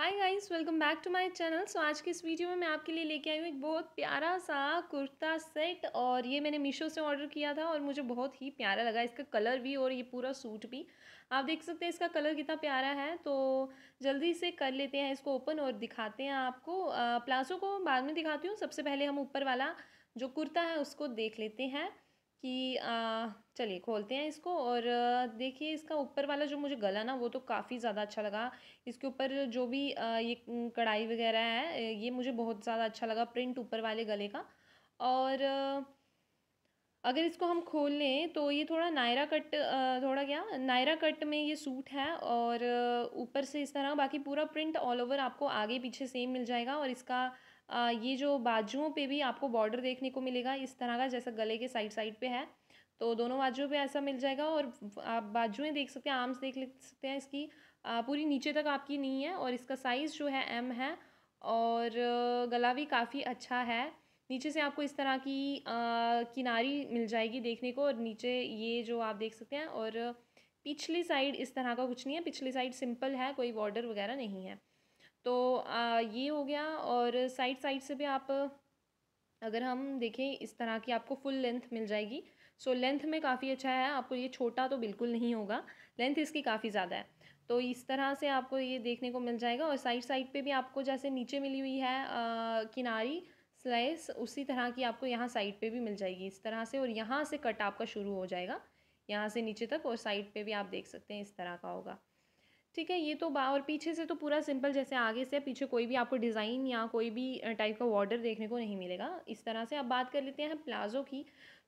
hi guys welcome back to my channel so आज के इस वीडियो में मैं आपके लिए लेके आई हूँ एक बहुत प्यारा सा कुर्ता सेट और ये मैंने मीशो से ऑर्डर किया था और मुझे बहुत ही प्यारा लगा इसका कलर भी और ये पूरा सूट भी आप देख सकते हैं इसका कलर कितना प्यारा है तो जल्दी से कर लेते हैं इसको ओपन और दिखाते हैं आपको प्लाजो को बाद में दिखाती हूँ सबसे पहले हम ऊपर वाला जो कुर्ता है उसको देख लेते हैं कि चलिए खोलते हैं इसको और देखिए इसका ऊपर वाला जो मुझे गला ना वो तो काफ़ी ज़्यादा अच्छा लगा इसके ऊपर जो भी ये कढ़ाई वगैरह है ये मुझे बहुत ज़्यादा अच्छा लगा प्रिंट ऊपर वाले गले का और अगर इसको हम खोल लें तो ये थोड़ा नायरा कट थोड़ा क्या नायरा कट में ये सूट है और ऊपर से इस तरह बाकी पूरा प्रिंट ऑल ओवर आपको आगे पीछे सेम मिल जाएगा और इसका ये जो बाजुओं पे भी आपको बॉर्डर देखने को मिलेगा इस तरह का जैसा गले के साइड साइड पे है तो दोनों बाजुओं पे ऐसा मिल जाएगा और आप बाजुएँ देख सकते हैं आर्म्स देख सकते हैं इसकी पूरी नीचे तक आपकी नहीं है और इसका साइज़ जो है एम है और गला भी काफ़ी अच्छा है नीचे से आपको इस तरह की आ, किनारी मिल जाएगी देखने को और नीचे ये जो आप देख सकते हैं और पिछली साइड इस तरह का कुछ नहीं है पिछली साइड सिंपल है कोई बॉर्डर वगैरह नहीं है तो आ, ये हो गया और साइड साइड से भी आप अगर हम देखें इस तरह की आपको फुल लेंथ मिल जाएगी सो so, लेंथ में काफ़ी अच्छा है आपको ये छोटा तो बिल्कुल नहीं होगा लेंथ इसकी काफ़ी ज़्यादा है तो इस तरह से आपको ये देखने को मिल जाएगा और साइड साइड पे भी आपको जैसे नीचे मिली हुई है आ, किनारी स्लाइस उसी तरह की आपको यहाँ साइड पे भी मिल जाएगी इस तरह से और यहाँ से कट आपका शुरू हो जाएगा यहाँ से नीचे तक और साइड पे भी आप देख सकते हैं इस तरह का होगा ठीक है ये तो और पीछे से तो पूरा सिंपल जैसे आगे से पीछे कोई भी आपको डिज़ाइन या कोई भी टाइप का बॉर्डर देखने को नहीं मिलेगा इस तरह से अब बात कर लेते हैं प्लाजो की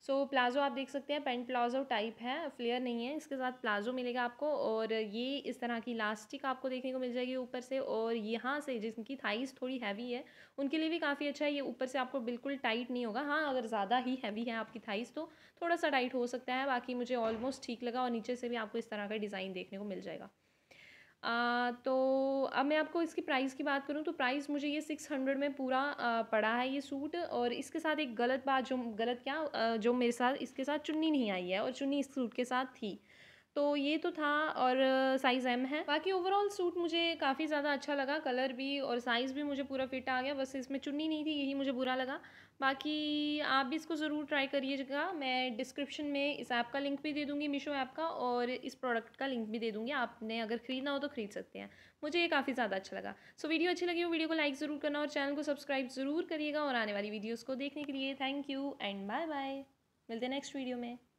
सो so, प्लाजो आप देख सकते हैं पेंट प्लाजो टाइप है फ्लेयर नहीं है इसके साथ प्लाजो मिलेगा आपको और ये इस तरह की इलास्टिक आपको देखने को मिल जाएगी ऊपर से और यहाँ से जिनकी थाइस थोड़ी हैवी है उनके लिए भी काफ़ी अच्छा है ये ऊपर से आपको बिल्कुल टाइट नहीं होगा हाँ अगर ज़्यादा ही हैवी है आपकी थाइस तो थोड़ा सा टाइट हो सकता है बाकी मुझे ऑलमोस्ट ठीक लगा और नीचे से भी आपको इस तरह का डिज़ाइन देखने को मिल जाएगा तो अब मैं आपको इसकी प्राइस की बात करूँ तो प्राइस मुझे ये सिक्स हंड्रेड में पूरा पड़ा है ये सूट और इसके साथ एक गलत बात जो गलत क्या जो मेरे साथ इसके साथ चुन्नी नहीं आई है और चुन्नी इस सूट के साथ थी तो ये तो था और साइज़ एम है बाकी ओवरऑल सूट मुझे काफ़ी ज़्यादा अच्छा लगा कलर भी और साइज़ भी मुझे पूरा फिट आ गया बस इसमें चुन्नी नहीं थी यही मुझे बुरा लगा बाकी आप भी इसको ज़रूर ट्राई करिएगा मैं डिस्क्रिप्शन में इस ऐप का लिंक भी दे दूँगी मीशो ऐप का और इस प्रोडक्ट का लिंक भी दे दूँगी आपने अगर ख़रीदना हो तो ख़रीद सकते हैं मुझे ये काफ़ी ज़्यादा अच्छा लगा सो वीडियो अच्छी लगी हो वीडियो को लाइक ज़रूर करना और चैनल को सब्सक्राइब ज़रूर करिएगा और आने वाली वीडियोज़ को देखने के लिए thank you and bye bye मिलते हैं नेक्स्ट वीडियो में